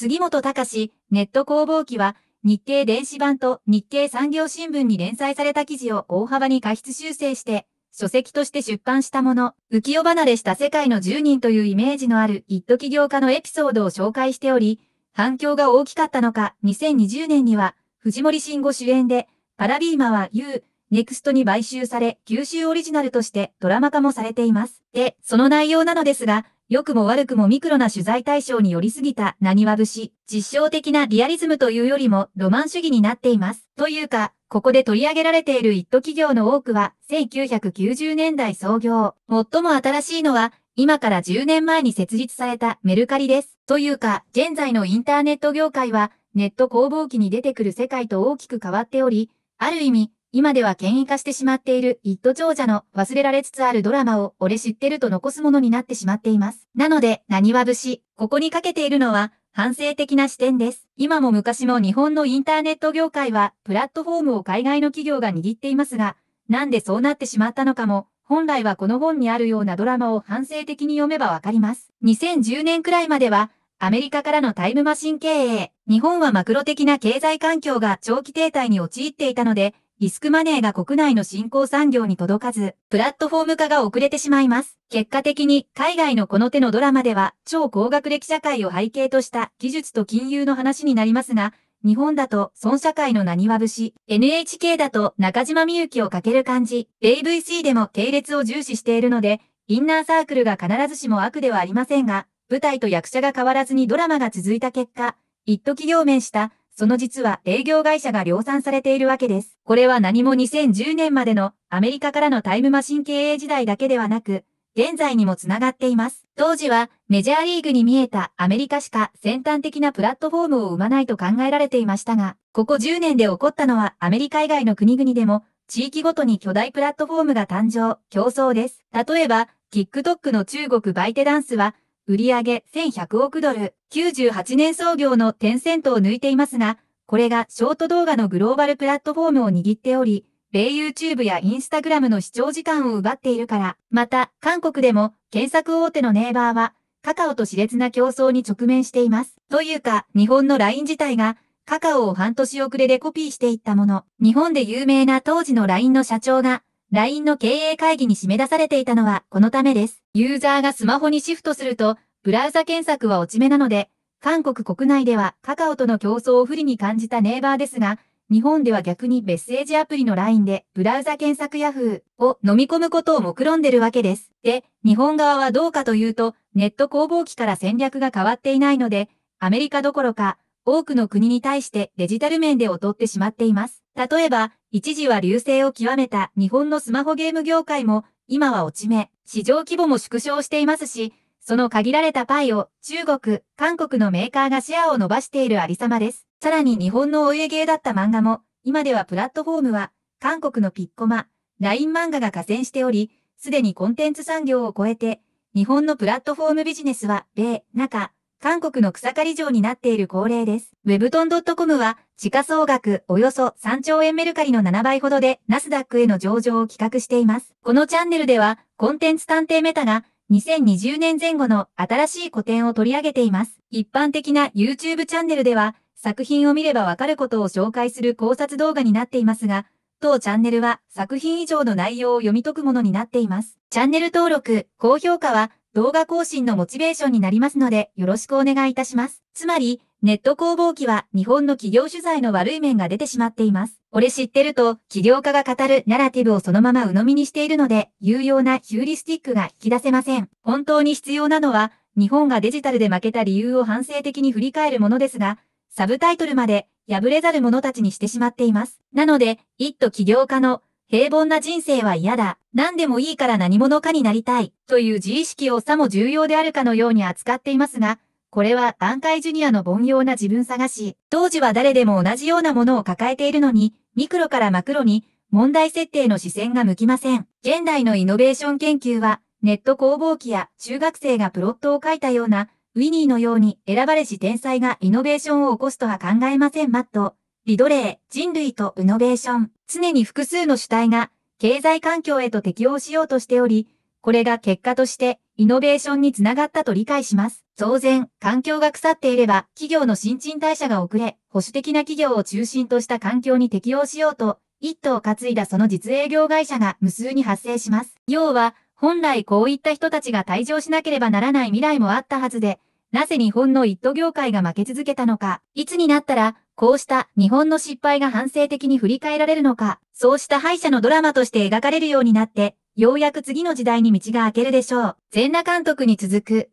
杉本隆、ネット工房機は、日経電子版と日経産業新聞に連載された記事を大幅に過失修正して、書籍として出版したもの、浮世離れした世界の10人というイメージのある一時業家のエピソードを紹介しており、反響が大きかったのか、2020年には、藤森慎吾主演で、パラビーマは U、ネクストに買収され、九州オリジナルとしてドラマ化もされています。で、その内容なのですが、良くも悪くもミクロな取材対象に寄りすぎた何は節、実証的なリアリズムというよりもロマン主義になっています。というか、ここで取り上げられている一途企業の多くは、1990年代創業。最も新しいのは、今から10年前に設立されたメルカリです。というか、現在のインターネット業界は、ネット工房機に出てくる世界と大きく変わっており、ある意味、今では権威化してしまっているイット長者の忘れられつつあるドラマを俺知ってると残すものになってしまっています。なので、何は節、ここにかけているのは反省的な視点です。今も昔も日本のインターネット業界はプラットフォームを海外の企業が握っていますが、なんでそうなってしまったのかも、本来はこの本にあるようなドラマを反省的に読めばわかります。2010年くらいまでは、アメリカからのタイムマシン経営、日本はマクロ的な経済環境が長期停滞に陥っていたので、リスクマネーが国内の新興産業に届かず、プラットフォーム化が遅れてしまいます。結果的に、海外のこの手のドラマでは、超高学歴社会を背景とした技術と金融の話になりますが、日本だと、孫社会の何は節、NHK だと中島みゆきをかける感じ、AVC でも系列を重視しているので、インナーサークルが必ずしも悪ではありませんが、舞台と役者が変わらずにドラマが続いた結果、一時両面したその実は営業会社が量産されているわけです。これは何も2010年までのアメリカからのタイムマシン経営時代だけではなく、現在にもつながっています。当時はメジャーリーグに見えたアメリカしか先端的なプラットフォームを生まないと考えられていましたが、ここ10年で起こったのはアメリカ以外の国々でも地域ごとに巨大プラットフォームが誕生、競争です。例えば、TikTok の中国バイテダンスは売上1100億ドル、98年創業のテンセントを抜いていますが、これがショート動画のグローバルプラットフォームを握っており、米 YouTube や Instagram の視聴時間を奪っているから、また、韓国でも検索大手のネイバーは、カカオと熾烈な競争に直面しています。というか、日本の LINE 自体が、カカオを半年遅れでコピーしていったもの。日本で有名な当時の LINE の社長が、LINE の経営会議に締め出されていたのはこのためです。ユーザーがスマホにシフトすると、ブラウザ検索は落ち目なので、韓国国内ではカカオとの競争を不利に感じたネイバーですが、日本では逆にメッセージアプリの LINE でブラウザ検索 Yahoo を飲み込むことを目論んでるわけです。で、日本側はどうかというと、ネット工房機から戦略が変わっていないので、アメリカどころか、多くの国に対してデジタル面で劣ってしまっています。例えば、一時は流星を極めた日本のスマホゲーム業界も、今は落ち目、市場規模も縮小していますし、その限られたパイを中国、韓国のメーカーがシェアを伸ばしているありさまです。さらに日本のお家芸だった漫画も、今ではプラットフォームは、韓国のピッコマ、ライン漫画が加戦しており、すでにコンテンツ産業を超えて、日本のプラットフォームビジネスは、米、中、韓国の草刈り場になっている恒例です。ウェブトン .com は、時価総額およそ3兆円メルカリの7倍ほどで、ナスダックへの上場を企画しています。このチャンネルでは、コンテンツ探偵メタが、2020年前後の新しい古典を取り上げています。一般的な YouTube チャンネルでは、作品を見ればわかることを紹介する考察動画になっていますが、当チャンネルは作品以上の内容を読み解くものになっています。チャンネル登録、高評価は、動画更新のモチベーションになりますので、よろしくお願いいたします。つまり、ネット工房機は日本の企業取材の悪い面が出てしまっています。俺知ってると、企業家が語るナラティブをそのまま鵜呑みにしているので、有用なヒューリスティックが引き出せません。本当に必要なのは、日本がデジタルで負けた理由を反省的に振り返るものですが、サブタイトルまで破れざる者たちにしてしまっています。なので、一途企業家の平凡な人生は嫌だ。何でもいいから何者かになりたい。という自意識をさも重要であるかのように扱っていますが、これは段階ジュニアの凡庸な自分探し。当時は誰でも同じようなものを抱えているのに、ミクロからマクロに問題設定の視線が向きません。現代のイノベーション研究は、ネット工房機や中学生がプロットを書いたような、ウィニーのように選ばれし天才がイノベーションを起こすとは考えませんマット。リドレー、人類とイノベーション、常に複数の主体が経済環境へと適応しようとしており、これが結果としてイノベーションにつながったと理解します。当然、環境が腐っていれば企業の新陳代謝が遅れ、保守的な企業を中心とした環境に適応しようと、一頭を担いだその実営業会社が無数に発生します。要は、本来こういった人たちが退場しなければならない未来もあったはずで、なぜ日本の一都業界が負け続けたのか、いつになったらこうした日本の失敗が反省的に振り返られるのか、そうした敗者のドラマとして描かれるようになって、ようやく次の時代に道が開けるでしょう。全裸監督に続く。